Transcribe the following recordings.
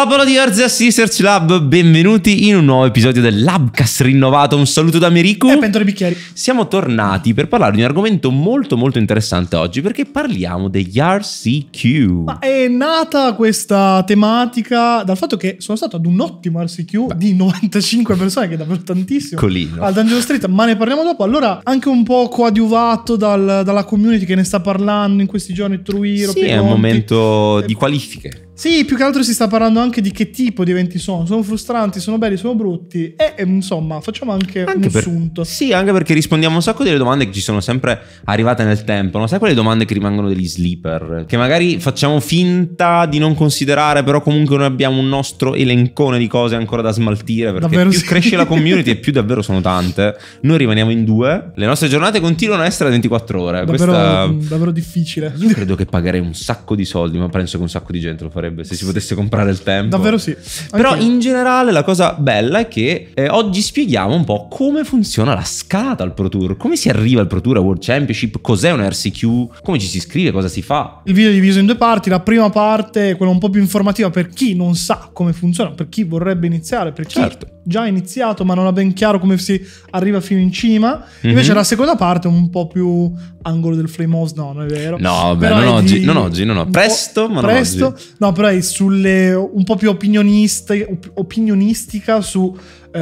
Popolo di Orzias Research Lab, benvenuti in un nuovo episodio del Labcast rinnovato. Un saluto da Meriku. E pentole bicchieri. Siamo tornati per parlare di un argomento molto molto interessante oggi perché parliamo degli RCQ. Ma è nata questa tematica dal fatto che sono stato ad un ottimo RCQ Beh. di 95 persone, che è davvero tantissimo. Colino. Al Dungeon Street, ma ne parliamo dopo. Allora, anche un po' coadiuvato dal, dalla community che ne sta parlando in questi giorni, Truiro, Sì, Pemonti. è un momento eh, di qualifiche sì, più che altro si sta parlando anche di che tipo di eventi sono. Sono frustranti, sono belli, sono brutti. E, insomma, facciamo anche, anche un per, assunto. Sì, anche perché rispondiamo a un sacco delle domande che ci sono sempre arrivate nel tempo. Non sai quelle domande che rimangono degli sleeper? Che magari facciamo finta di non considerare, però comunque noi abbiamo un nostro elencone di cose ancora da smaltire. Perché davvero più sì. cresce la community e più davvero sono tante. Noi rimaniamo in due. Le nostre giornate continuano a essere 24 ore. Davvero, Questa... davvero difficile. Io credo che pagherei un sacco di soldi, ma penso che un sacco di gente lo farebbe piacerebbe se si potesse comprare il tempo. Davvero sì. Anche Però in generale la cosa bella è che eh, oggi spieghiamo un po' come funziona la scalata al Pro Tour, come si arriva al Pro Tour, a World Championship, cos'è un RCQ, come ci si iscrive, cosa si fa. Il video è diviso in due parti, la prima parte è quella un po' più informativa per chi non sa come funziona, per chi vorrebbe iniziare, per chi certo. già iniziato ma non ha ben chiaro come si arriva fino in cima. Mhm. Invece mm-hmm. la seconda parte è un po' più angolo del flame house, no, non è vero. No, vabbè, non oggi, di... non oggi, no oggi, no, presto, ma presto, non oggi. No, però è sulle, un po' più opinionista, opinionistica su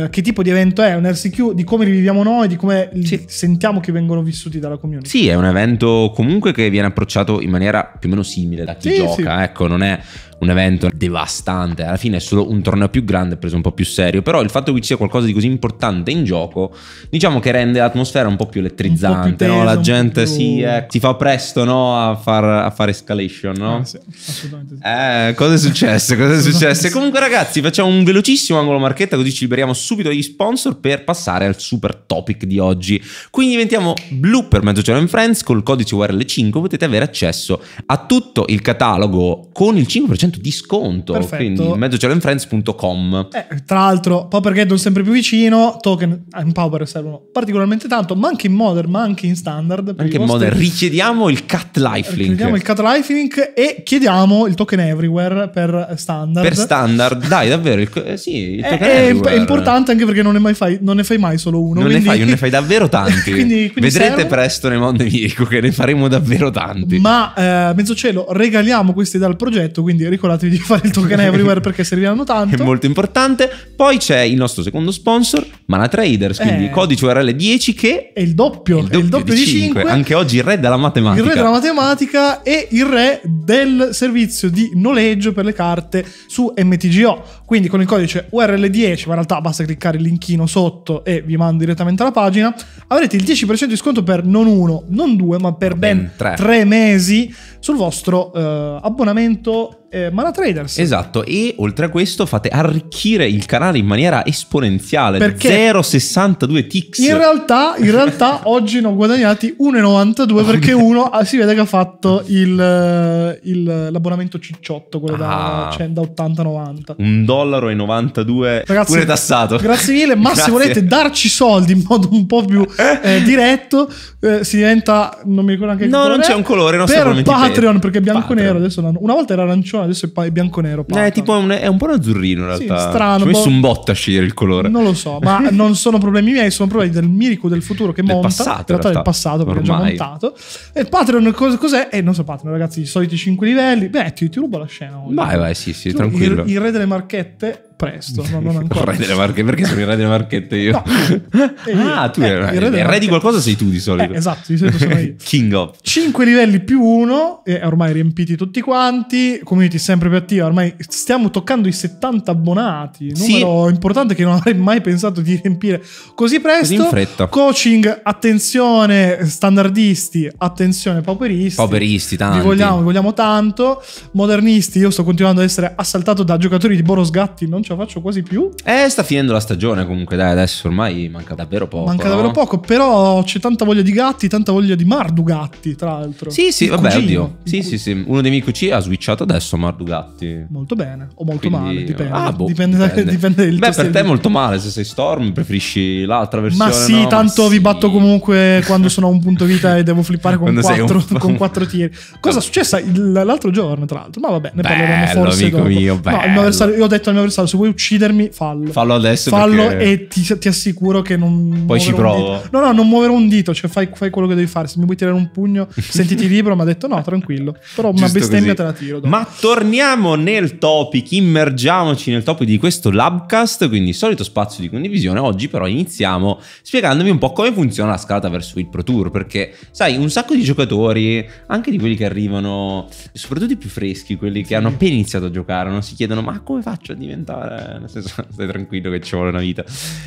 eh, che tipo di evento è, un RCQ, di come li viviamo noi, di come sì. sentiamo che vengono vissuti dalla community. Sì, è un evento comunque che viene approcciato in maniera più o meno simile da chi sì, gioca, sì. ecco, non è un evento devastante, alla fine è solo un torneo più grande preso un po' più serio, però il fatto che ci sia qualcosa di così importante in gioco, diciamo che rende l'atmosfera un po' più elettrizzante, po più teso, no? la gente più... si, eh, si, fa presto no? a, far, fare escalation, no? Eh, sì, assolutamente sì. Eh, cosa è successo? Cosa è successo? Comunque ragazzi facciamo un velocissimo angolo marchetta così ci liberiamo subito agli sponsor per passare al super topic di oggi. Quindi diventiamo blu per Mezzogiorno in Friends, col codice URL5 potete avere accesso a tutto il catalogo con il 5% di sconto, Perfetto. quindi mezzogiornoinfriends.com. Eh, tra l'altro, Power perché sempre più vicino, token in Power servono particolarmente tanto, ma anche in modern, ma anche in standard. Anche in modern, richiediamo il cat life link. Richiediamo il cat life link e chiediamo il token everywhere per standard. Per standard, dai, davvero, il, eh sì, il eh, token è, è, è importante tanto anche perché non ne, fai, non ne fai mai solo uno. Non quindi... ne fai, ne fai davvero tanti. quindi, quindi Vedrete serve. presto nei Monte Mirico che ne faremo davvero tanti. Ma eh, cielo, regaliamo questi dal progetto, quindi ricordatevi di fare il token everywhere perché serviranno tanto. È molto importante. Poi c'è il nostro secondo sponsor, Mana Traders, quindi eh. codice URL 10 che... È il doppio, è il doppio, il doppio di, di 5. 5. Anche oggi il re della matematica. Il re della matematica e il re del servizio di noleggio per le carte su MTGO. Quindi con il codice URL10, ma in realtà basta basta cliccare il linkino sotto e vi mando direttamente alla pagina, avrete il 10% di sconto per non uno, non due, ma per ben, ben tre. tre. mesi sul vostro eh, abbonamento eh, Mana Esatto, e oltre a questo fate arricchire il canale in maniera esponenziale. Perché 0,62 tics. In realtà, in realtà oggi ne ho guadagnati 1,92 perché uno ah, si vede che ha fatto il, eh, il, l'abbonamento cicciotto, quello ah. Cioè, da, cioè, 80-90. Un dollaro e 92 Ragazzi, pure tassato. Grazie mille, ma grazie. se volete darci soldi in modo un po' più eh, eh diretto, eh, si diventa, non mi ricordo anche il No, non c'è un colore, non Per Patreon, per. perché bianco-nero e adesso, una volta era arancione adesso è bianco-nero. È eh, tipo un, è un po' un azzurrino in realtà. Sì, strano. Ci ho messo boh. un botto a scegliere il colore. Non lo so, ma non sono problemi miei, sono problemi del Miriku del futuro che del monta. Passato, in realtà, del passato, perché Ormai. è già montato. E il Patreon cos'è? Eh, non so Patreon, ragazzi, i soliti 5 livelli. Beh, ti, ti rubo la scena. Vai, vai, sì, sì, tu, tranquillo. Il, il, re delle marchette presto. No, non ancora. Il re delle marchette, perché sono il re delle marchette io? No. Ah, eh, tu eh, il re, il re, di qualcosa sei tu di solito. Eh, esatto, di solito sono io. King of. 5 livelli più 1, e ormai riempiti tutti quanti, community sempre più attiva, ormai stiamo toccando i 70 abbonati, numero sì. importante che non avrei mai pensato di riempire così presto. Così in fretta. Coaching, attenzione, standardisti, attenzione, pauperisti. Pauperisti, tanti. Vi vogliamo, vi vogliamo tanto. Modernisti, io sto continuando ad essere assaltato da giocatori di Boros Gatti, non ce la faccio quasi più. Eh, sta finendo la stagione comunque, dai, adesso ormai manca davvero poco. Manca no? davvero poco, però c'è tanta voglia di gatti, tanta voglia di Mardugatti, tra l'altro. Sì, sì, il vabbè, cugino. oddio. Sì, sì, sì, uno dei miei cucini ha switchato adesso Mardugatti. Molto bene, o molto Quindi... male, dipende. Ah, boh, dipende, dipende. Da, dipende Beh, per te è molto male se sei Storm, preferisci l'altra versione. Ma sì, no? tanto Ma vi batto comunque quando sono a un punto vita e devo flippare con, quattro, un... con quattro tiri. Cosa è successa l'altro giorno, tra l'altro? Ma vabbè, ne bello, parleremo forse amico dopo. Mio, bello. No, il mio avversario, io ho detto al mio avversario se vuoi uccidermi, fallo. Fallo adesso. Fallo perché... e ti, ti, assicuro che non... Poi ci provo. No, no, non muoverò un dito, cioè fai, fai, quello che devi fare. Se mi vuoi tirare un pugno, sentiti libero, ma ha detto no, tranquillo. Però Giusto una bestemmia così. te la tiro. Dopo. Ma torniamo nel topic, immergiamoci nel topic di questo Labcast, quindi il solito spazio di condivisione. Oggi però iniziamo spiegandomi un po' come funziona la scalata verso il Pro Tour, perché sai, un sacco di giocatori, anche di quelli che arrivano, soprattutto i più freschi, quelli che sì. hanno appena iniziato a giocare, non si chiedono ma come faccio a diventare eh, nel senso, stai tranquillo che ci vuole una vita.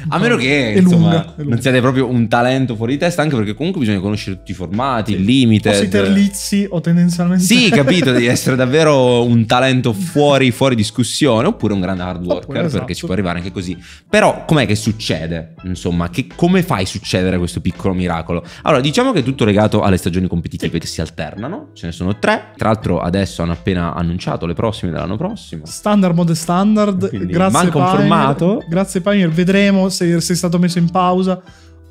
A meno che insomma, lunga, non siate proprio un talento fuori di testa, anche perché comunque bisogna conoscere tutti i formati, sì. il limite. O si terlizzi o tendenzialmente. Sì, capito, devi essere davvero un talento fuori, fuori discussione, oppure un grande hard worker, esatto. perché ci esatto. può arrivare anche così. Però, com'è che succede? Insomma, che, come fai a succedere questo piccolo miracolo? Allora, diciamo che è tutto legato alle stagioni competitive sì. che si alternano, ce ne sono tre. Tra l'altro, adesso hanno appena annunciato le prossime dell'anno prossimo. Standard, mode standard, quindi grazie manca Pioneer, Grazie Pioneer, vedremo se sei stato messo in pausa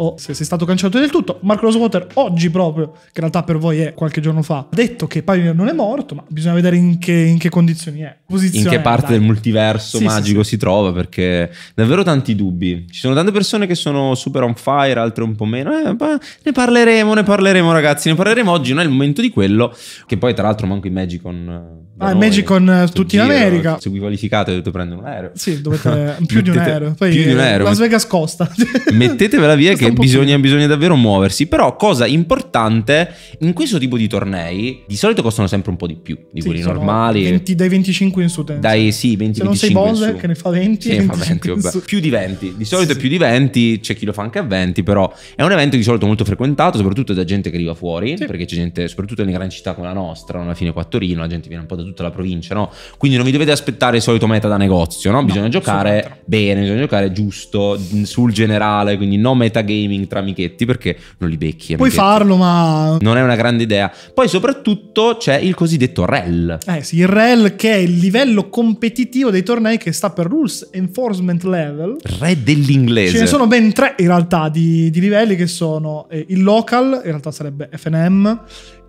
o se sei stato cancellato del tutto. Marco Rosewater oggi proprio, che in realtà per voi è qualche giorno fa, ha detto che Pioneer non è morto, ma bisogna vedere in che, in che condizioni è. Posizione, in che parte dai. del multiverso sì, magico sì, sì. si trova, perché davvero tanti dubbi. Ci sono tante persone che sono super on fire, altre un po' meno. Eh, beh, ne parleremo, ne parleremo ragazzi, ne parleremo oggi, non è il momento di quello, che poi tra l'altro manco i Magicon eh, Ah, Magic con eh, tutti in America. Se vi qualificate dovete prendere un aereo. Sì, dovete eh, più, di un aereo. Poi più di un aereo. Las Vegas costa. Mettetevela via costa che bisogna, bisogna, davvero muoversi. Però cosa importante, in questo tipo di tornei di solito costano sempre un po' di più di sì, quelli normali. 20, dai 25 in su tenso. Dai sì, 20 Se non sei Bowser che ne fa 20. Sì, 20 20 Più di 20. Di solito sì. più di 20, c'è chi lo fa anche a 20, però è un evento di solito molto frequentato, soprattutto da gente che arriva fuori, sì. perché c'è gente, soprattutto nelle grandi città come la nostra, alla fine qua a Torino, la gente viene un po' da tutta la provincia, no? Quindi non vi dovete aspettare il solito meta da negozio, no? Bisogna no, giocare bene, bisogna giocare giusto, sul generale, quindi no metagaming tra amichetti perché non li becchi. Puoi farlo, ma... Non è una grande idea. Poi soprattutto c'è il cosiddetto REL. Eh sì, il REL che è il livello competitivo dei tornei che sta per Rules Enforcement Level. Re dell'inglese. Ce ne sono ben tre in realtà di, di livelli che sono eh, il local, in realtà sarebbe FNM,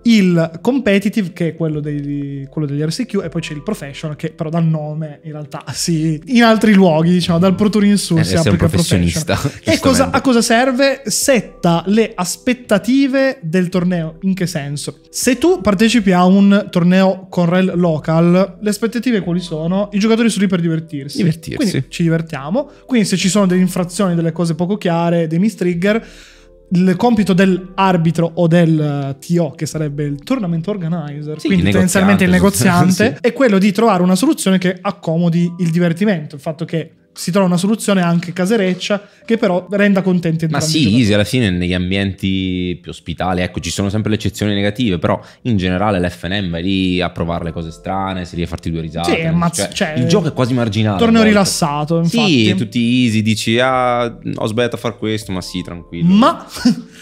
il competitive che è quello degli, quello degli RCQ e poi c'è il professional che però dal nome in realtà si in altri luoghi diciamo dal Pro Tour in su eh, si applica un professionista e cosa, a cosa serve? setta le aspettative del torneo in che senso? se tu partecipi a un torneo con rel local le aspettative quali sono? i giocatori sono lì per divertirsi divertirsi quindi ci divertiamo quindi se ci sono delle infrazioni delle cose poco chiare dei mistrigger il compito dell'arbitro o del eh, TO, che sarebbe il tournament organizer, sì, quindi tendenzialmente il negoziante, sì. è quello di trovare una soluzione che accomodi il divertimento, il fatto che si trova una soluzione anche casereccia che però renda contenti Ma sì, easy alla fine negli ambienti più ospitali, ecco, ci sono sempre le eccezioni negative, però in generale l'FNM è lì a provare le cose strane, si lì a farti due risate. Sì, ma cioè, cioè, il gioco è quasi marginale. Torneo rilassato, infatti. Sì, tutti easy, dici "Ah, ho sbagliato a fare questo", ma sì, tranquillo. Ma,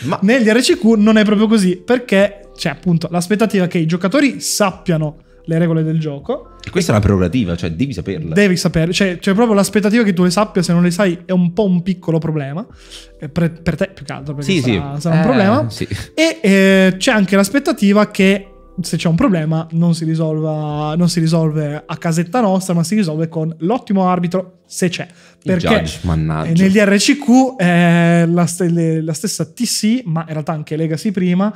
ma. nel DRCQ non è proprio così, perché c'è appunto l'aspettativa che i giocatori sappiano le regole del gioco. E Questa è una prerogativa, cioè devi saperla. Devi saperla, cioè, cioè proprio l'aspettativa che tu le sappia, se non le sai, è un po' un piccolo problema. Per, per te più che altro, perché sì, sarà, sì. sarà eh, un problema. Sì. E eh, c'è anche l'aspettativa che se c'è un problema non si, risolva, non si risolve a casetta nostra, ma si risolve con l'ottimo arbitro, se c'è. Perché judge, mannaggia. nel DRCQ eh, la, st- la stessa TC, ma in realtà anche Legacy prima,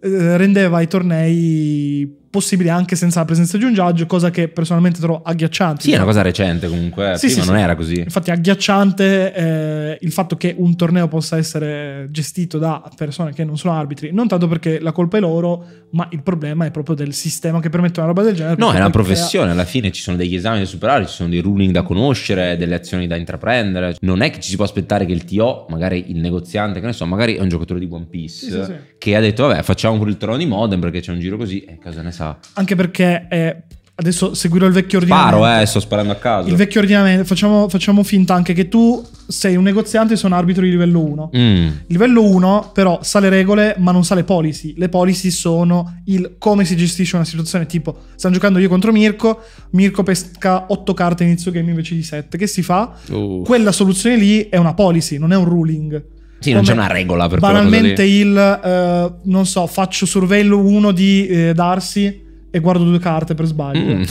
eh, rendeva i tornei possibile anche senza la presenza di un judge, cosa che personalmente trovo agghiacciante. Sì, è una cosa recente comunque, sì, prima sì, non sì. era così. Infatti agghiacciante eh, il fatto che un torneo possa essere gestito da persone che non sono arbitri, non tanto perché la colpa è loro, ma il problema è proprio del sistema che permette una roba del genere. No, è una professione, crea... alla fine ci sono degli esami da superare, ci sono dei ruling da conoscere, delle azioni da intraprendere. Non è che ci si può aspettare che il TO, magari il negoziante, che ne so, magari è un giocatore di One Piece, che ha detto vabbè facciamo pure il torneo di Modem perché c'è un giro così e cosa ne sa sa. Anche perché è eh, adesso seguirò il vecchio ordinamento. Paro, eh, sto sparando a caso. Il vecchio ordinamento, facciamo, facciamo finta anche che tu sei un negoziante e sono arbitro di livello 1. Mm. Livello 1 però sa le regole ma non sa le policy. Le policy sono il come si gestisce una situazione, tipo stanno giocando io contro Mirko, Mirko pesca 8 carte inizio game invece di 7, che si fa? Uh. Quella soluzione lì è una policy, non è un ruling. Sì, non c'è una regola per Banalmente il, eh, non so, faccio surveil uno di eh, Darsi e guardo due carte per sbaglio. Mm,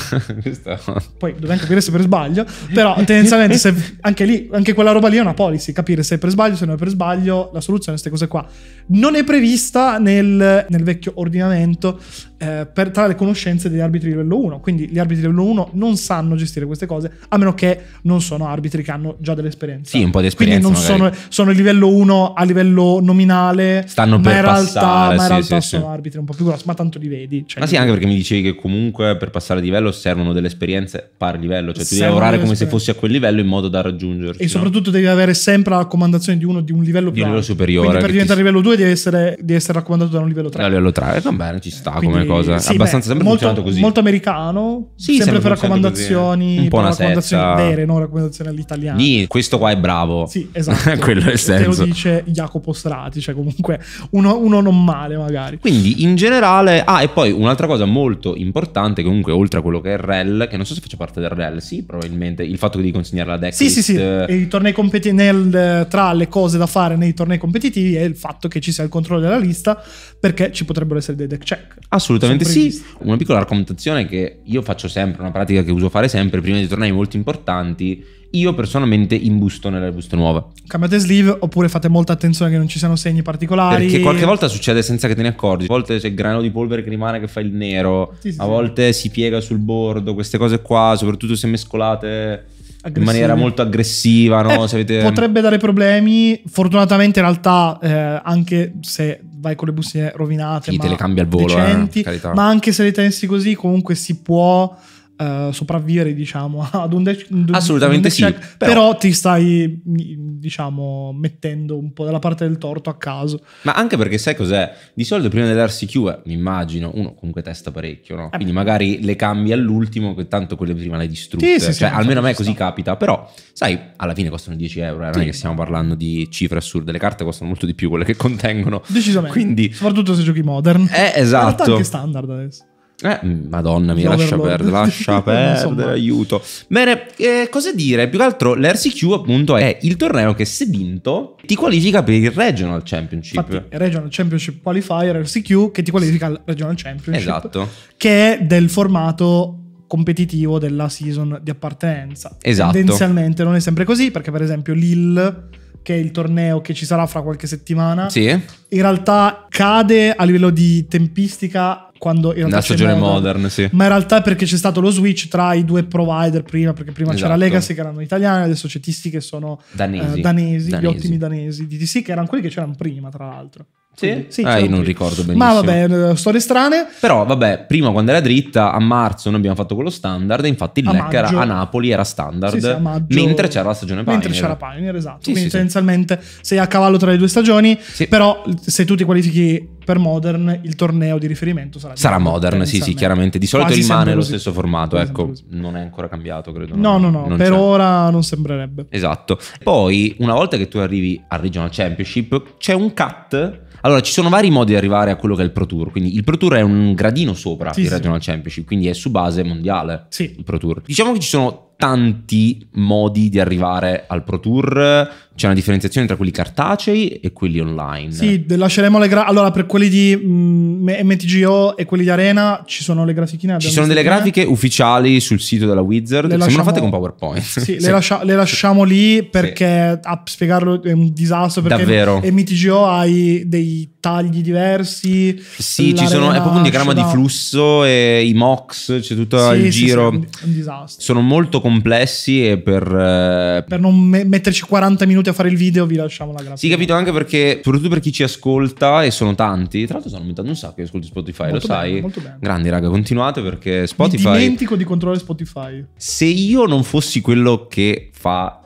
Poi dobbiamo capire se per sbaglio, però tendenzialmente se, anche lì, anche quella roba lì è una policy, capire se è per sbaglio, se non è per sbaglio, la soluzione è queste cose qua. Non è prevista nel, nel vecchio ordinamento eh, per, tra le conoscenze degli arbitri di livello 1, quindi gli arbitri di livello 1 non sanno gestire queste cose, a meno che non sono arbitri che hanno già dell'esperienza. Sì, un po' di esperienza. Quindi non sono, sono il livello 1 a livello nominale, Stanno ma per in realtà, passare, ma in realtà sì, sono sì. arbitri un po' più grossi, ma tanto li vedi. Cioè ma sì, anche perché mi dici dicevi che comunque per passare a livello servono delle esperienze par livello, cioè tu devi lavorare come se fossi a quel livello in modo da raggiungerlo. E soprattutto no? devi avere sempre la raccomandazione di uno di un livello più di livello superiore. Quindi per diventare ti... livello 2 devi essere, devi essere, raccomandato da un livello 3. Da livello 3, eh, va bene, ci sta Quindi, come cosa. Sì, Abbastanza beh, sempre molto, così. Molto americano, sì, sempre, sempre per eh. raccomandazioni, così. un po' una raccomandazioni setta. vere, non raccomandazioni all'italiano. Lì, questo qua è bravo. Sì, esatto. Quello è il senso. Te lo dice Jacopo Strati, cioè comunque uno, uno non male magari. Quindi in generale, ah e poi un'altra cosa molto molto importante, comunque oltre a quello che è il REL, che non so se faccia parte del REL, sì, probabilmente, il fatto di consegnare la deck. Sì, list, sì, sì, eh... competi- nel, tra le cose da fare nei tornei competitivi è il fatto che ci sia il controllo della lista, perché ci potrebbero essere dei deck check. Assolutamente sì, una piccola raccomandazione che io faccio sempre, una pratica che uso fare sempre prima di tornei molto importanti, io personalmente imbusto nella buste nuova. Cambiate sleeve oppure fate molta attenzione che non ci siano segni particolari. Perché qualche volta succede senza che te ne accorgi. A volte c'è il grano di polvere che rimane che fa il nero, sì, sì, a volte sì. si piega sul bordo, queste cose qua, soprattutto se mescolate Aggressive. in maniera molto aggressiva. No? Eh, avete... Potrebbe dare problemi. Fortunatamente, in realtà, eh, anche se vai con le bustine rovinate, sì, ma te le cambia al volo, eh, decenti, eh, ma anche se le tensi così, comunque si può Uh, sopravvivere, diciamo, ad un, de- un assolutamente un sì. Però. però. ti stai, diciamo, mettendo un po' dalla parte del torto a caso. Ma anche perché sai cos'è? Di solito prima dell'RCQ, eh, mi immagino, uno comunque testa parecchio, no? Eh Quindi beh. magari le cambi all'ultimo, che tanto quelle prima le distrutte. Sì, sì, cioè, sì, almeno a me così capita. Però, sai, alla fine costano 10 euro. Eh? Non è che stiamo parlando di cifre assurde. Le carte costano molto di più quelle che contengono. Decisamente. Quindi... Soprattutto se giochi modern. Eh, esatto. In realtà anche standard adesso. Eh, mm, madonna mi lascia perdere, lascia perdere, aiuto. Bene, eh, cosa dire? Più che altro l'RCQ appunto è il torneo che se vinto ti qualifica per il Regional Championship. Infatti, Regional Championship Qualifier, RCQ, che ti qualifica al Regional Championship. Esatto. Che è del formato competitivo della season di appartenenza. Esatto. Tendenzialmente non è sempre così, perché per esempio l'IL che è il torneo che ci sarà fra qualche settimana. Sì. In realtà cade a livello di tempistica quando in realtà la stagione modern, sì. ma in realtà perché c'è stato lo switch tra i due provider prima perché prima esatto. c'era Legacy che erano italiani adesso c'è TST che sono danesi. Eh, danesi, danesi, gli ottimi danesi di DC che erano quelli che c'erano prima tra l'altro sì? sì ah, io certo. non ricordo benissimo. Ma vabbè, eh, storie strane. Però vabbè, prima quando era dritta, a marzo noi abbiamo fatto quello standard, infatti il a a Napoli era standard, sì, sì, a maggio, mentre c'era la stagione Pioneer. Mentre c'era Pioneer, esatto. Quindi essenzialmente sei a cavallo tra le due stagioni, Sì. però se tu ti qualifichi per Modern, il torneo di riferimento sarà... Sarà Modern, sì, sì, chiaramente. Di solito Quasi rimane lo stesso formato, ecco, non è ancora cambiato, credo. No, no, no, per c'è. ora non sembrerebbe. Esatto. Poi, una volta che tu arrivi al Regional Championship, c'è un cut allora, ci sono vari modi di arrivare a quello che è il Pro Tour. Quindi il Pro Tour è un gradino sopra sì, il Regional sì. Championship, quindi è su base mondiale sì. il Pro Tour. Diciamo che ci sono tanti modi di arrivare al Pro Tour, c'è una differenziazione tra quelli cartacei e quelli online. Sì, lasceremo le grafiche. Allora, per quelli di mh, mm, MTGO e quelli di Arena ci sono le grafichine. Ci sono delle grafiche ufficiali sul sito della Wizard. Le lasciamo... fatte con PowerPoint. Sì, le, lascia... le, lasciamo lì perché sì. a spiegarlo è un disastro. Perché Davvero. MTGO hai dei tagli diversi. Sì, ci sono, è proprio un diagramma di flusso e i mox, c'è tutto sì, il sì, giro. Sì, è un disastro. Sono molto complessi e per... Eh... Per non me- metterci 40 minuti a fare il video vi lasciamo la grazie. Sì, capito, anche perché, soprattutto per chi ci ascolta, e sono tanti, tra l'altro sono aumentando un sacco di ascolti Spotify, molto lo bene, sai? Molto bene. Grandi raga, continuate perché Spotify... Mi dimentico di controllare Spotify. Se io non fossi quello che fa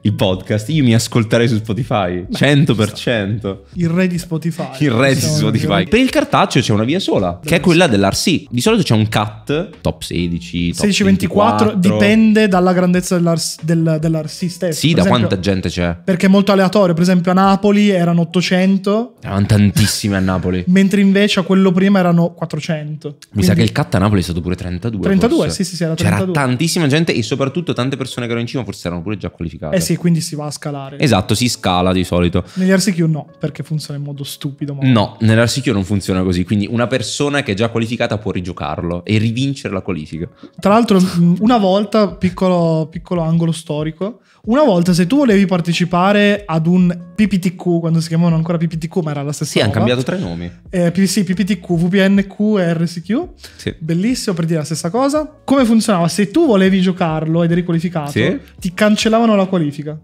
il, podcast, io mi ascolterei su Spotify, Beh, 100%. Il re di Spotify. Il re di Spotify. Per il cartaceo c'è una via sola, Deve che è quella dell'RC. Di solito c'è un cut, top 16, top 16, 24, 24. dipende dalla grandezza dell'RC, del, dell'RC stesso. Sì, per da esempio, quanta gente c'è. Perché è molto aleatorio, per esempio a Napoli erano 800. Erano tantissime a Napoli. mentre invece a quello prima erano 400. Mi Quindi... sa che il cut a Napoli è stato pure 32. 32, forse. sì, sì, sì, era 32. C'era tantissima gente e soprattutto tante persone che erano in decimo forse erano pure già qualificate. Eh sì, quindi si va a scalare. Esatto, si scala di solito. Negli RCQ no, perché funziona in modo stupido. Ma... No, nell'RCQ non funziona così, quindi una persona che è già qualificata può rigiocarlo e rivincere la qualifica. Tra l'altro, mm, una volta, piccolo, piccolo angolo storico, una volta se tu volevi partecipare ad un PPTQ, quando si chiamavano ancora PPTQ, ma era la stessa cosa. Sì, hanno cambiato tre nomi. Eh, sì, PPTQ, VPNQ e RCQ. Sì. Bellissimo per dire la stessa cosa. Come funzionava? Se tu volevi giocarlo ed eri qualificato, sì ti cancellavano la qualifica.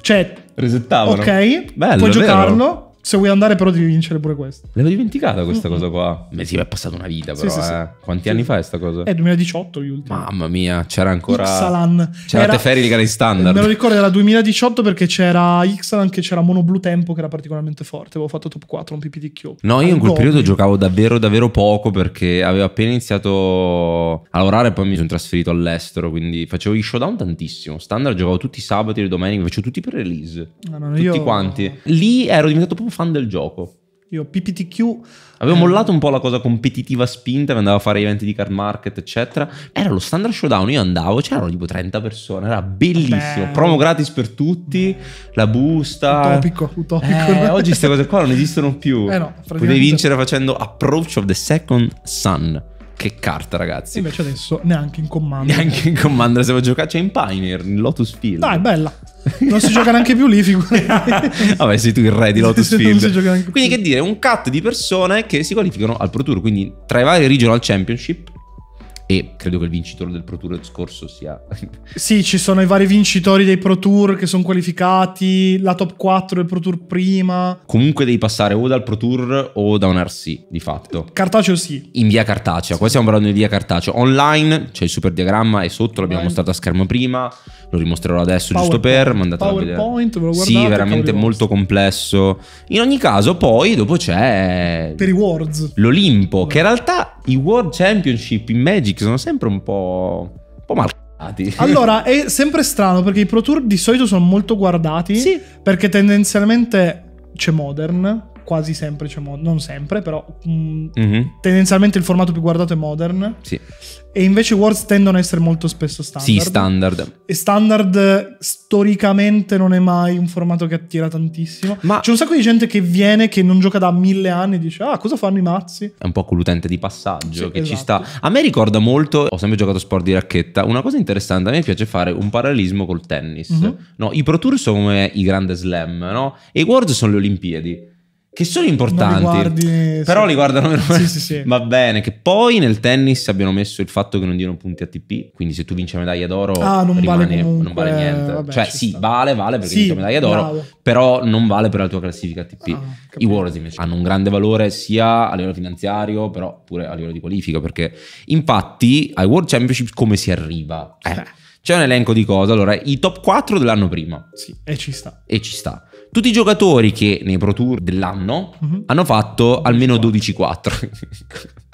Cioè, resettavano. Ok, Bello, puoi giocarlo, vero? Se vuoi andare, però, devi vincere pure questo. L'avevo dimenticata questa mm-hmm. cosa qua. Beh, si è passata una vita, però. Sì, sì, eh. Quanti anni fa è sta cosa? È 2018 gli ultimi. Mamma mia, c'era ancora. Xalan. C'era era... Teferi che era in standard. Me lo ricordo, era 2018 perché c'era Xalan che c'era Mono Blu Tempo che era particolarmente forte. Avevo fatto top 4, un PPTQ. No, io in quel periodo giocavo davvero, davvero poco perché avevo appena iniziato a lavorare e poi mi sono trasferito all'estero. Quindi facevo i showdown tantissimo. Standard giocavo tutti i sabati e le domeniche, facevo tutti per release. No, no, tutti io... quanti. Lì ero diventato proprio fan del gioco. Io PPTQ. Avevo eh, mollato un po' la cosa competitiva spinta, mi andavo a fare eventi di car market, eccetera. Era lo standard showdown, io andavo, c'erano tipo 30 persone, era bellissimo. Beh, Promo gratis per tutti, la busta. Utopico, utopico. Eh, oggi queste cose qua non esistono più. Eh no, Potevi vincere facendo Approach of the Second Sun che carta, ragazzi. Invece adesso neanche in comando. Neanche in comando. Se vuoi giocare, c'è in Pioneer, in Lotus Field. Dai, bella. Non si gioca neanche più lì, figurati. Vabbè, sei tu il re di Lotus Field. quindi, più. che dire, un cut di persone che si qualificano al Pro Tour. Quindi, tra i vari regional championship, e credo che il vincitore del Pro Tour scorso sia... sì, ci sono i vari vincitori dei Pro Tour che sono qualificati, la top 4 del Pro Tour prima. Comunque devi passare o dal Pro Tour o da un RC, di fatto. Cartaceo sì. In via cartacea, sì. qua stiamo parlando di via cartacea. Online c'è il super diagramma, è sotto, l'abbiamo Online. mostrato a schermo prima, lo rimostrerò adesso Power giusto per, mandatelo a vedere. PowerPoint, ve lo guardate. Sì, veramente molto complesso. In ogni caso poi dopo c'è... Per i Words. L'Olimpo, che in realtà i World Championship in Magic sono sempre un po', un po mal allora, è sempre strano perché i Pro Tour di solito sono molto guardati. Sì. Perché tendenzialmente c'è Modern, quasi sempre c'è cioè Modern, non sempre, però mh, mm, mm-hmm. tendenzialmente il formato più guardato è Modern. Sì. E invece Worlds tendono a essere molto spesso standard. Sì, standard. E standard storicamente non è mai un formato che attira tantissimo. Ma c'è un sacco di gente che viene, che non gioca da mille anni e dice, ah, cosa fanno i mazzi? È un po' quell'utente di passaggio sì, che esatto. ci sta. A me ricorda molto, ho sempre giocato sport di racchetta, una cosa interessante, a me piace fare un parallelismo col tennis. Mm-hmm. No, i Pro Tour sono come i grande slam, no? E i Worlds sono le Olimpiadi che sono importanti, li guardi, però sì. li guardano meno. Sì, sì, sì. Va bene, che poi nel tennis abbiano messo il fatto che non diano punti ATP, quindi se tu vinci la medaglia d'oro ah, non, rimane, vale comunque... non vale niente. Vabbè, cioè sì, sta. vale, vale perché sì, vinci la medaglia d'oro, bravo. però non vale per la tua classifica ATP. Ah, I Worlds invece hanno un grande valore sia a livello finanziario, però pure a livello di qualifica, perché infatti ai World Championship come si arriva? Eh, eh. C'è un elenco di cose, allora i top 4 dell'anno prima. Sì, e ci sta. E ci sta tutti i giocatori che nei Pro Tour dell'anno mm-hmm. hanno fatto almeno 12-4.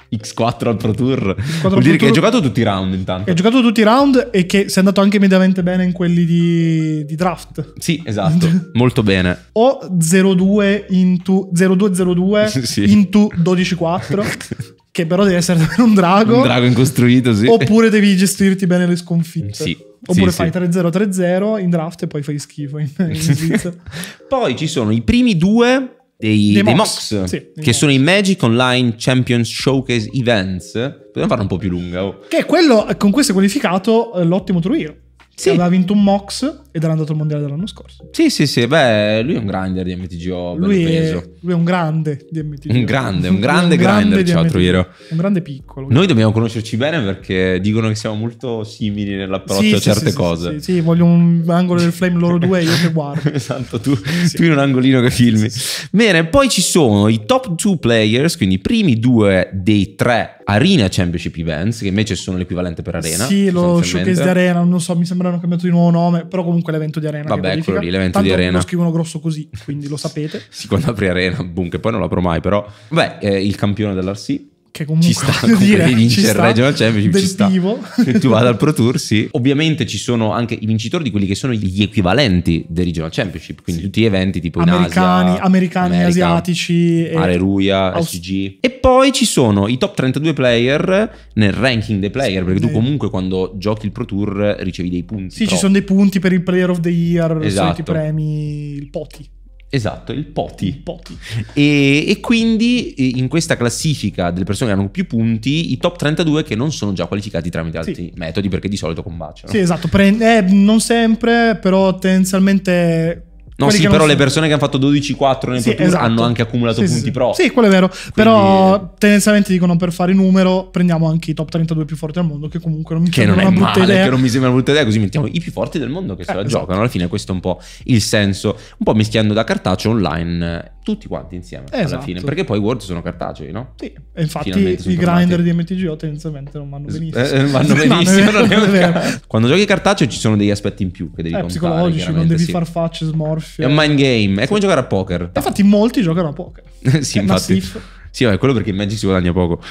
X4 al Pro Tour X4 vuol dire che hai giocato tutti i round intanto. Hai giocato tutti i round e che sei andato anche mediamente bene in quelli di, di draft. Sì, esatto, molto bene. O 02 into 0202 sì. into 12-4 che però deve essere un drago. Un drago incostruito, sì. Oppure devi gestirti bene le sconfitte. Sì. Oppure sì, fai sì. 3-0-3-0 in draft e poi fai schifo in, in poi ci sono i primi due dei, dei, dei Mox, Mox sì, che Mox. sono i Magic Online Champions Showcase Events. Potremmo farla un po' più lunga. Oh. Che quello, con questo è qualificato eh, l'ottimo Truiro. Sì. Aveva vinto un Mox ed era andato al mondiale dell'anno scorso. Sì, sì, sì. Beh, lui è un grinder di MTGO. Lui è, lui è un grande di MTGO. Un grande, un grande, un grande grinder. Ciao, Troviero. Un grande piccolo. Noi dobbiamo conoscerci bene perché dicono che siamo molto simili nell'approccio sì, a certe sì, cose. Sì, sì, voglio un angolo del flame loro due. Io che guardo. esatto, tu, tu, in un angolino che filmi. Bene, poi ci sono i top two players, quindi i primi due dei tre Arena Championship Events, che invece sono l'equivalente per Arena. Sì, lo showcase di Arena, non so, mi sembrano cambiato di nuovo nome, però comunque l'evento di Arena. Vabbè, quello lì, l'evento Tanto di Arena. Lo scrivono grosso così, quindi lo sapete. sì, apri Arena, boom, che poi non lo apro mai, però... Beh, il campione dell'RC, che comunque ci sta, comunque dire, di vincere il Regional Championship, ci sta. tu vada al Pro Tour, sì. Ovviamente ci sono anche i vincitori di quelli che sono gli equivalenti del Regional Championship, quindi sì. tutti gli eventi tipo americani, Asia, americani, America, asiatici, Areruia, Aus- SG. E poi ci sono i top 32 player nel ranking dei player, sì, perché tu comunque quando giochi il Pro Tour ricevi dei punti. Sì, pro. ci sono dei punti per il Player of the Year, esatto. i premi, il POTI. Esatto, il Poti. poti. E, e, quindi eh, in questa classifica delle persone che hanno più punti, i top 32 che non sono già qualificati tramite altri sì. metodi perché di solito combaciano. Sì, esatto, Pre- eh, non sempre, però tendenzialmente No, sì, però le persone che hanno fatto 12-4 nel sì, esatto. hanno anche accumulato sì, punti sì, pro. Sì, quello è vero. Quindi... Però tendenzialmente dicono per fare numero prendiamo anche i top 32 più forti al mondo, che comunque non mi che sembra non una brutta male, idea. Che non mi sembra una brutta idea, così mettiamo i più forti del mondo che eh, se la eh, esatto. giocano. Alla fine questo è un po' il senso, un po' mischiando da cartaceo online tutti quanti insieme esatto. alla fine, perché poi i World sono cartacei, no? Sì, e infatti Finalmente i grinder di MTGO tendenzialmente non vanno benissimo. Eh, vanno benissimo, non è vero. Quando giochi cartaceo ci sono degli aspetti in più che devi eh, contare. psicologici, non devi sì. far facce, smorfie Warfare. È un mind game. È come giocare a poker. Infatti, molti giocano a poker. sì, è infatti. Massif. Sì, vabbè, quello perché in Magic si guadagna poco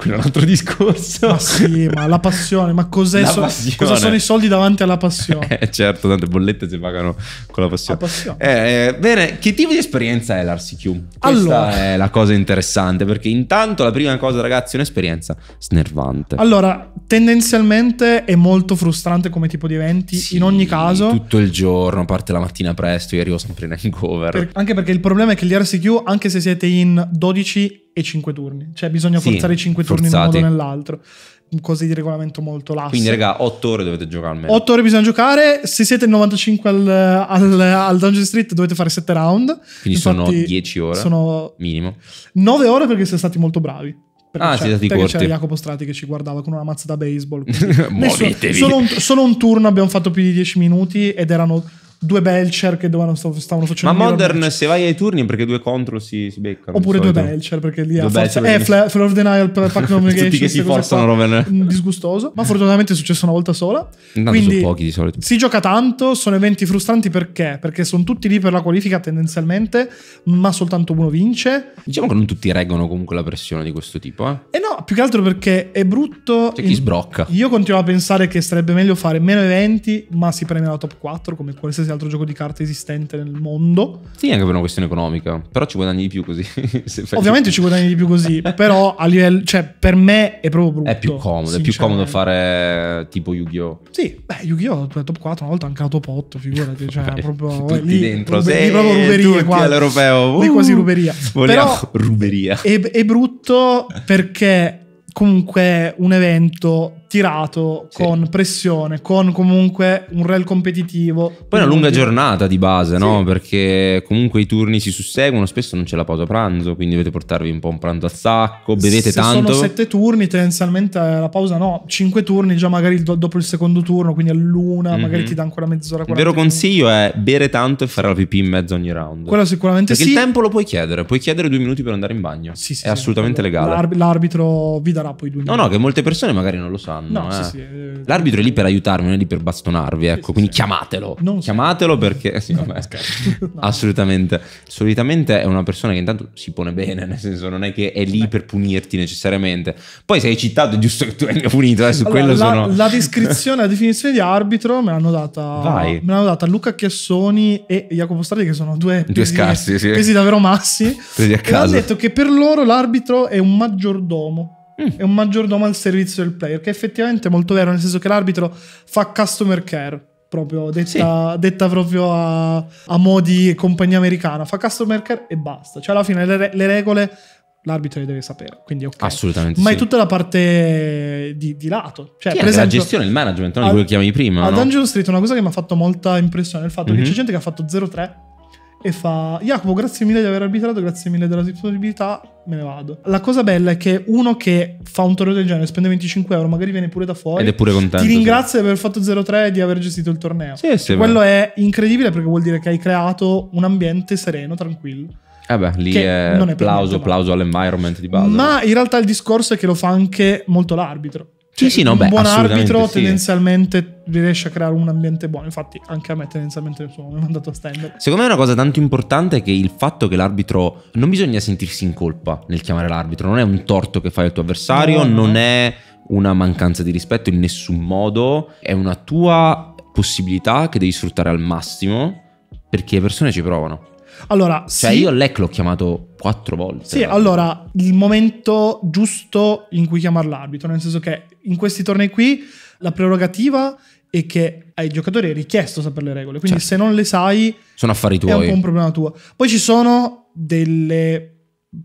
quello è un altro discorso. Ma sì, ma la passione, ma cos'è? So- cosa sono i soldi davanti alla passione? Eh, certo, tante bollette si pagano con la passione. La passione. Eh, eh, bene, che tipo di esperienza è l'RCQ? Questa allora. è la cosa interessante, perché intanto la prima cosa, ragazzi, è un'esperienza snervante. Allora, tendenzialmente è molto frustrante come tipo di eventi, sì, in ogni caso. Tutto il giorno, parte la mattina presto, io arrivo sempre in hangover. Per- anche perché il problema è che gli RCQ, anche se siete in 12 e 5 turni. Cioè bisogna sì, forzare i 5 forzati. turni in un modo o nell'altro. Cose di regolamento molto lasso. Quindi, raga, 8 ore dovete giocare almeno. 8 ore bisogna giocare. Se siete il 95 al, al, al, Dungeon Street, dovete fare 7 round. Quindi Infatti, sono 10 ore. Sono minimo. 9 ore perché siete stati molto bravi. Perché ah, siete stati corti. C'era Jacopo Strati che ci guardava con una mazza da baseball. Muovetevi. Nessuno, solo, un, solo un turno abbiamo fatto più di 10 minuti ed erano due Belcher che dovevano, stavano facendo. Ma Modern, se vai ai turni, perché due control si, si beccano. Oppure due Belcher, perché lì ha forza. Eh, Fla- Floor of Denial, Pack of Negation. Tutti che si forzano, Roven. Disgustoso. Ma fortunatamente è successo una volta sola. Intanto Quindi, sono pochi di solito. Si gioca tanto, sono eventi frustranti perché? Perché sono tutti lì per la qualifica tendenzialmente, ma soltanto uno vince. Diciamo che non tutti reggono comunque la pressione di questo tipo, eh? Eh no, più che altro perché è brutto. C'è chi sbrocca. Io continuo a pensare che sarebbe meglio fare meno eventi, ma si premia la top 4 come qualsiasi qualsiasi altro gioco di carte esistente nel mondo. Sì, anche per una questione economica, però ci guadagni di più così. Ovviamente più. ci guadagni di più così, però a livello, cioè, per me è proprio brutto. È più comodo, è più comodo fare tipo Yu-Gi-Oh! Sì, beh, Yu-Gi-Oh! top 4, una volta anche la top 8, figurati, cioè, beh, proprio tutti lì, dentro, rube, sì, lì proprio ruberia quasi. all'europeo. Uh, lì quasi ruberia. però ruberia. È, è brutto perché comunque un evento tirato, sì. con pressione, con comunque un rel competitivo. Poi una lunga giornata di base, sì. no? Perché comunque i turni si susseguono, spesso non c'è la pausa pranzo, quindi dovete portarvi un po' un pranzo a sacco, bevete Se tanto. sono sette turni, tendenzialmente la pausa no, cinque turni già magari dopo il secondo turno, quindi all'una, mm-hmm. magari ti dà ancora mezz'ora. Il vero consiglio è bere tanto e fare la pipì in mezzo ogni round. Quello sicuramente Perché sì. Perché il tempo lo puoi chiedere, puoi chiedere due minuti per andare in bagno. Sì, sì. È assolutamente legale. l'arbitro vi darà poi due minuti. No, no, che molte persone magari non lo sanno danno. No, eh. sì, sì. Eh, l'arbitro è lì per eh, aiutarmi, non è lì per bastonarvi, ecco, sì, quindi chiamatelo. Non chiamatelo perché... Eh, sì, vabbè, no. assolutamente. Solitamente è una persona che intanto si pone bene, nel senso non è che è lì per punirti necessariamente. Poi se hai citato, è giusto che tu venga punito, eh, su allora, quello la, sono... La descrizione, la definizione di arbitro me l'hanno data, Vai. Me l'hanno data Luca Chiassoni e Jacopo Stardi, che sono due... Pesi, scarsi, sì. Pesi davvero massi. Presi a caso. E hanno detto che per loro l'arbitro è un maggiordomo. Mm. È un maggiordomo al servizio del player, che effettivamente è molto vero, nel senso che l'arbitro fa customer care proprio detta, sì. detta proprio a, a, modi compagnia americana. Fa customer care e basta. Cioè, alla fine le, le regole l'arbitro le deve sapere. Quindi ok. Assolutamente. Ma sì. è tutta la parte di, di lato. Cioè, per esempio, la gestione, il management, no? di quello che chiamavi prima. A no? Dungeon Street una cosa che mi ha fatto molta impressione è il fatto mm-hmm. che c'è mhm. gente che ha fatto 0-3 e fa Jacopo grazie mille di aver arbitrato grazie mille della disponibilità me ne vado la cosa bella è che uno che fa un torneo del genere spende 25 euro magari viene pure da fuori ed è pure contento ti ringrazia sì. di aver fatto 0-3 di aver gestito il torneo sì, sì, cioè, quello beh. è incredibile perché vuol dire che hai creato un ambiente sereno tranquillo eh beh, lì è, è plauso, plauso all'environment di base. Ma in realtà il discorso è che lo fa anche molto l'arbitro. Cioè, sì, sì, no, un beh, buon arbitro sì. tendenzialmente riesce a creare un ambiente buono. Infatti, anche a me tendenzialmente sono andato a stand. Secondo me una cosa tanto importante è che il fatto che l'arbitro non bisogna sentirsi in colpa nel chiamare l'arbitro, non è un torto che fai al tuo avversario, no, non no. è una mancanza di rispetto in nessun modo, è una tua possibilità che devi sfruttare al massimo perché le persone ci provano. Allora, cioè, sì. io Lec l'ho chiamato quattro volte. Sì, l'arbitro. allora, il momento giusto in cui chiamare l'arbitro, nel senso che in questi tornei qui la prerogativa e che ai giocatori è richiesto sapere le regole. Quindi certo. se non le sai, sono affari tuoi. È un po' un problema tuo. Poi ci sono delle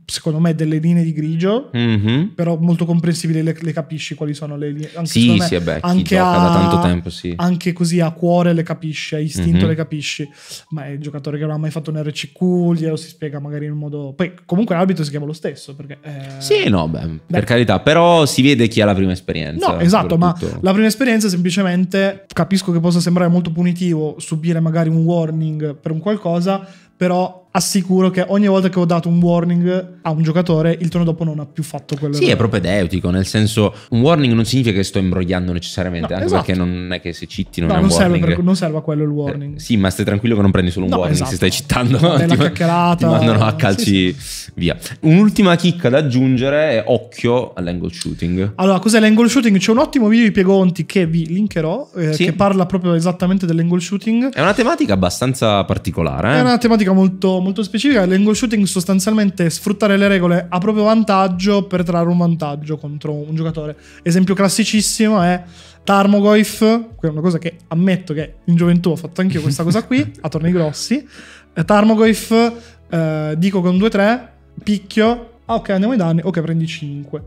secondo me delle linee di grigio mm-hmm. però molto comprensibili le, le, capisci quali sono le linee anche, sì, me, sì, eh beh, anche a, da tanto tempo sì. anche così a cuore le capisci a istinto mm-hmm. le capisci ma è il giocatore che non ha mai fatto un RCQ glielo si spiega magari in un modo poi comunque l'arbitro si chiama lo stesso perché eh... sì no beh, beh, per carità però si vede chi ha la prima esperienza no esatto ma la prima esperienza semplicemente capisco che possa sembrare molto punitivo subire magari un warning per un qualcosa però assicuro che ogni volta che ho dato un warning a un giocatore, il turno dopo non ha più fatto quello. Sì, è propedeutico, nel senso un warning non significa che sto imbrogliando necessariamente, no, anche esatto. perché non è che se citti non no, è un non warning. Serve per, non serve a quello il warning. Eh, sì, ma stai tranquillo che non prendi solo un no, warning esatto. se stai citando. Bella ti, Ti mandano a calci sì, sì. via. Un'ultima chicca da aggiungere è occhio all'angle shooting. Allora, cos'è l'angle shooting? C'è un ottimo video di Piegonti che vi linkerò, eh, sì. che parla proprio esattamente dell'angle shooting. È una tematica abbastanza particolare. Eh? È una tematica molto molto specifica, l'angle shooting sostanzialmente sfruttare le regole a proprio vantaggio per trarre un vantaggio contro un giocatore. Esempio classicissimo è Tarmogoyf, che è una cosa che ammetto che in gioventù ho fatto anch'io questa cosa qui, a torni grossi. Eh, Tarmogoyf, eh, dico con 2-3, picchio, ah ok andiamo ai danni, ok prendi 5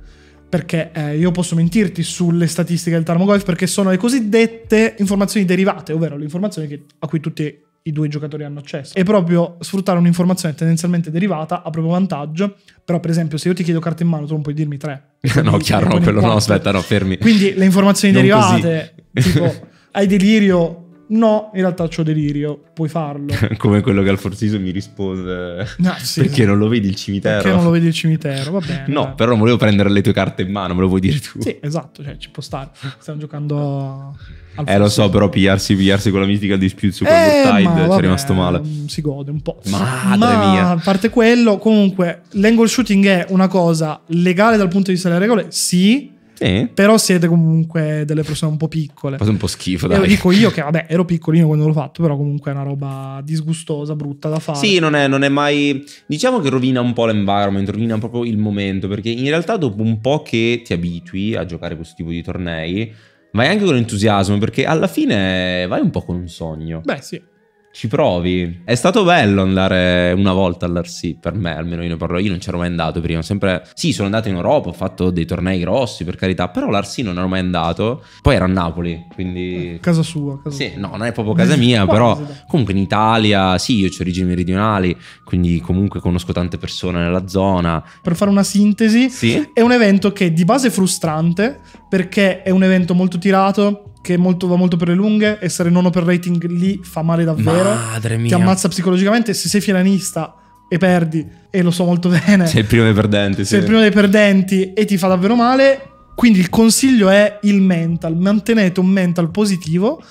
perché eh, io posso mentirti sulle statistiche del Tarmogoyf perché sono le cosiddette informazioni derivate, ovvero le informazioni che, a cui tutti i due giocatori hanno accesso. E proprio sfruttare un'informazione tendenzialmente derivata a proprio vantaggio. Però, per esempio, se io ti chiedo carte in mano, tu non puoi dirmi tre. no, chiaro, no, quello no, aspetta, no, fermi. Quindi le informazioni non derivate, tipo, hai delirio? No, in realtà ho delirio, puoi farlo. Come quello che al Forziso mi risponde. No, sì, perché sì. non lo vedi il cimitero? Perché non lo vedi il cimitero, va bene. No, però non volevo prendere le tue carte in mano, me lo vuoi dire tu. Sì, esatto, cioè ci può stare. Stiamo giocando... Alfonso. Eh, lo so, però pigliarsi, pigliarsi con la mitica dispute su eh, Tide ci è rimasto male. Mm, si gode un po'. Madre ma, mia. A parte quello, comunque, l'angle shooting è una cosa legale dal punto di vista delle regole? Sì. Eh. Però siete comunque delle persone un po' piccole. Fate un po' schifo, dai. E lo dico io che, vabbè, ero piccolino quando l'ho fatto, però comunque è una roba disgustosa, brutta da fare. Sì, non è, non è mai... Diciamo che rovina un po' l'environment, rovina proprio il momento, perché in realtà dopo un po' che ti abitui a giocare questo tipo di tornei, Vai anche con entusiasmo perché alla fine vai un po' con un sogno. Beh, sì ci provi. È stato bello andare una volta all'Arsi, per me almeno io ne parlo, io non c'ero mai andato prima, sempre... Sì, sono andato in Europa, ho fatto dei tornei grossi, per carità, però l'Arsi non ero mai andato, poi era a Napoli, quindi... Eh, casa sua, casa Sì, no, non è proprio casa mia, però comunque in Italia, sì, io ho origini meridionali, quindi comunque conosco tante persone nella zona. Per fare una sintesi, sì? è un evento che di base è frustrante, perché è un evento molto tirato, che molto, va molto per le lunghe, essere nono per rating lì fa male davvero. Madre mia. Ti ammazza psicologicamente. Se sei filanista e perdi, e lo so molto bene. Sei il primo dei perdenti. Sei il primo dei perdenti e ti fa davvero male. Quindi il consiglio è il mental. Mantenete un mental positivo.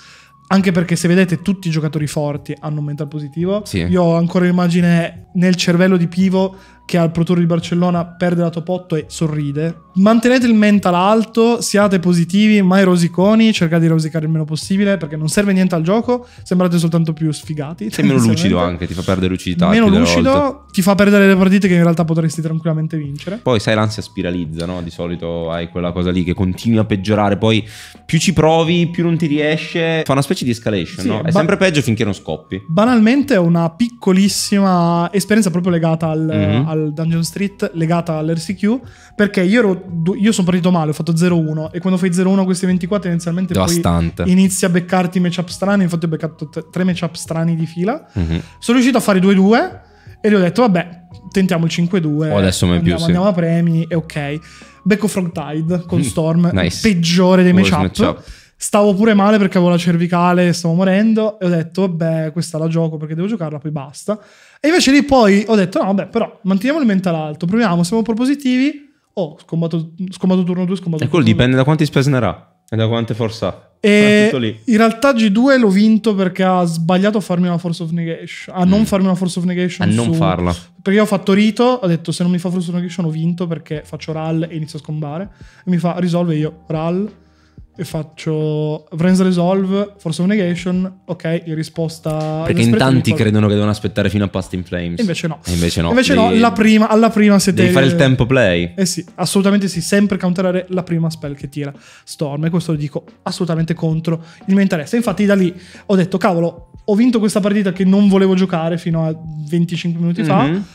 Anche perché se vedete tutti i giocatori forti hanno un mental positivo. Sì. Io ho ancora l'immagine nel cervello di Pivo che al Pro Tour di Barcellona perde la top 8 e sorride. Mantenete il mental alto, siate positivi, mai rosiconi, cercate di rosicare il meno possibile perché non serve niente al gioco, sembrate soltanto più sfigati. Sei meno lucido anche, ti fa perdere lucidità. Meno lucido, ti fa perdere le partite che in realtà potresti tranquillamente vincere. Poi sai l'ansia spiralizza, no? Di solito hai quella cosa lì che continui a peggiorare, poi più ci provi, più non ti riesce, fa una specie di escalation, sì, no? È sempre peggio finché non scoppi. Banalmente è una piccolissima esperienza proprio legata al, mm-hmm. al al Dungeon Street legata all'RCQ perché io, ero, io sono partito male, ho fatto 0-1 e quando fai 0-1 questi 24 inizialmente Devastante. poi inizi a beccarti matchup strani, infatti ho beccato t- tre matchup strani di fila. Mm-hmm. Sono riuscito a fare 2-2 e gli ho detto vabbè, tentiamo il 5-2, oh, adesso andiamo, più, sì. andiamo a premi e ok. Becco Frog con mm. Storm, nice. peggiore dei matchup. matchup Stavo pure male perché avevo la cervicale, stavo morendo e ho detto, vabbè, questa la gioco perché devo giocarla, poi basta. E invece lì poi ho detto, no, vabbè, però manteniamo il mental alto, proviamo, siamo propositivi. Oh, scombatto, scombatto turno 2, scombatto E quello ecco, dipende da quanti spesnerà e da quante forza. E in realtà G2 l'ho vinto perché ha sbagliato a farmi una Force of Negation. A non mm. farmi una Force of Negation. A su... non farla. Perché ho fatto rito, ho detto se non mi fa Force of Negation ho vinto perché faccio RAL e inizio a scombare. E mi fa risolve io RAL e faccio Friends Resolve, Force of Negation, ok, risposta... Perché in tanti credono che devono aspettare fino a Past in Flames. E invece no. E invece no. Invece devi, no, la prima, alla prima se devi... Devi fare il tempo play. Eh sì, assolutamente sì, sempre counterare la prima spell che tira Storm e questo lo dico assolutamente contro il mio interesse. Infatti da lì ho detto, cavolo, ho vinto questa partita che non volevo giocare fino a 25 minuti mm-hmm. fa mhm.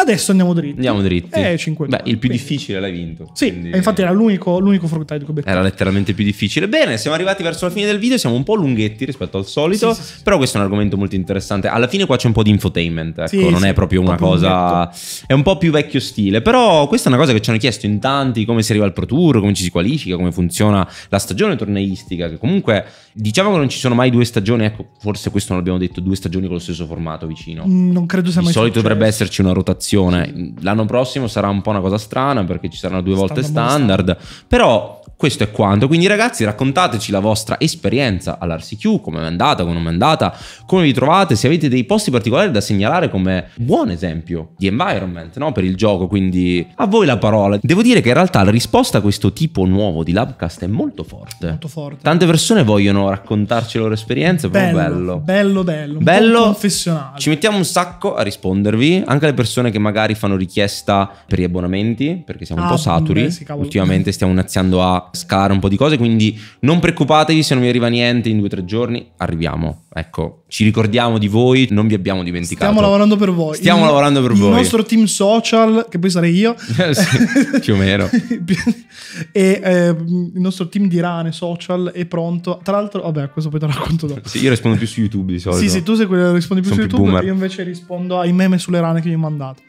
Adesso andiamo dritti. Andiamo dritti. Eh, 5 Beh, il più Quindi. difficile l'hai vinto. Sì, Quindi... infatti era l'unico, l'unico fruttato che ho beccato. Era letteralmente più difficile. Bene, siamo arrivati verso la fine del video, siamo un po' lunghetti rispetto al solito, sì, sì, sì. però questo è un argomento molto interessante. Alla fine qua c'è un po' di infotainment, ecco, non è proprio una proprio cosa... Lunghetto. È un po' più vecchio stile, però questa è una cosa che ci hanno chiesto in tanti, come si arriva al Pro Tour, come ci si qualifica, come funziona la stagione torneistica, che comunque Diciamo che non ci sono mai due stagioni, ecco, forse questo non l'abbiamo detto, due stagioni con lo stesso formato vicino. Mm, non credo sia mai Di solito successo. dovrebbe esserci una rotazione. L'anno prossimo sarà un po' una cosa strana perché ci saranno due volte standard, standard, però questo è quanto. Quindi ragazzi, raccontateci la vostra esperienza all'RCQ, come è andata, come non è andata, come vi trovate, se avete dei posti particolari da segnalare come buon esempio di environment, no? per il gioco, quindi a voi la parola. Devo dire che in realtà la risposta a questo tipo nuovo di Labcast è molto forte. Molto forte. Tante persone vogliono raccontarci le loro esperienze, è bello, bello. Bello, bello. bello professionale. Ci mettiamo un sacco a rispondervi, anche alle persone che magari fanno richiesta per gli abbonamenti, perché siamo ah, un po' ah, saturi. Beh, sì, Ultimamente stiamo iniziando a scalare un po' di cose, quindi non preoccupatevi se non vi arriva niente in due o tre giorni, arriviamo. Ecco, ci ricordiamo di voi, non vi abbiamo dimenticato. Stiamo lavorando per voi. Stiamo il, lavorando per il voi. Il nostro team social, che poi sarei io. Eh, sì, più o meno. e eh, il nostro team di rane social è pronto. Tra l'altro, vabbè, questo poi te lo racconto dopo. Sì, io rispondo più su YouTube di solito. sì, sì, tu sei quello che rispondi più Sono su più YouTube, boomer. io invece rispondo ai meme sulle rane che mi mandate.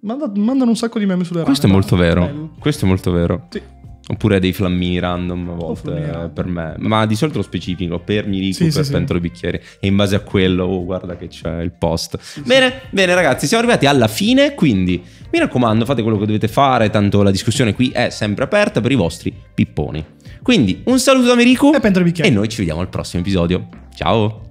Manda, mandano un sacco di meme sulle rane. Questo è molto vero. Bello. Questo è molto vero. Sì. Oppure dei flammini random a oh, volte oh, per me, ma di solito lo specifico per Miriku, sì, per sì, pentolo sì. bicchiere e in base a quello, oh, guarda che c'è il post. Sì, bene, sì. bene ragazzi, siamo arrivati alla fine, quindi mi raccomando fate quello che dovete fare, tanto la discussione qui è sempre aperta per i vostri pipponi. Quindi un saluto da Miriku e pentolo bicchiere e noi ci vediamo al prossimo episodio. Ciao!